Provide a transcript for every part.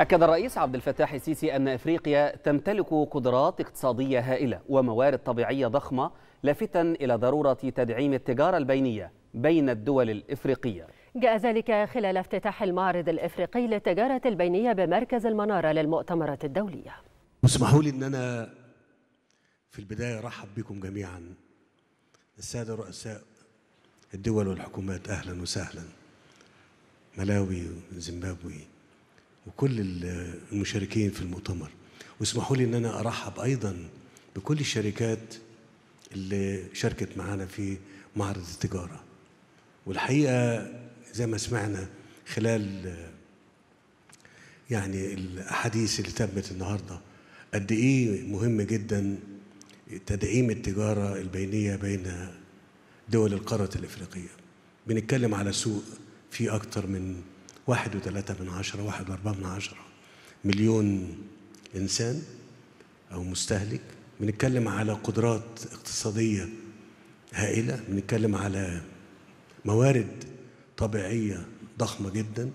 أكد الرئيس عبد الفتاح السيسي أن إفريقيا تمتلك قدرات اقتصادية هائلة وموارد طبيعية ضخمة لافتا إلى ضرورة تدعيم التجارة البينية بين الدول الإفريقية جاء ذلك خلال افتتاح المعرض الإفريقي للتجارة البينية بمركز المنارة للمؤتمرات الدولية اسمحوا لي أن أنا في البداية أرحب بكم جميعا السادة رؤساء الدول والحكومات أهلا وسهلا ملاوي وزيمبابوي وكل المشاركين في المؤتمر واسمحوا لي ان انا ارحب ايضا بكل الشركات اللي شاركت معانا في معرض التجاره والحقيقه زي ما سمعنا خلال يعني الاحاديث اللي تمت النهارده قد ايه مهم جدا تدعيم التجاره البينيه بين دول القاره الافريقيه بنتكلم على سوق فيه اكتر من واحد وثلاثة من عشرة واحد وأربعة من عشرة مليون إنسان أو مستهلك بنتكلم على قدرات اقتصادية هائلة بنتكلم على موارد طبيعية ضخمة جدا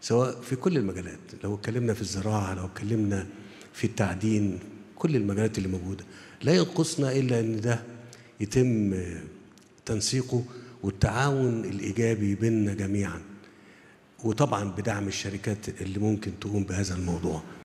سواء في كل المجالات لو اتكلمنا في الزراعة لو اتكلمنا في التعدين كل المجالات اللي موجودة لا ينقصنا إلا أن ده يتم تنسيقه والتعاون الإيجابي بيننا جميعاً وطبعا بدعم الشركات اللي ممكن تقوم بهذا الموضوع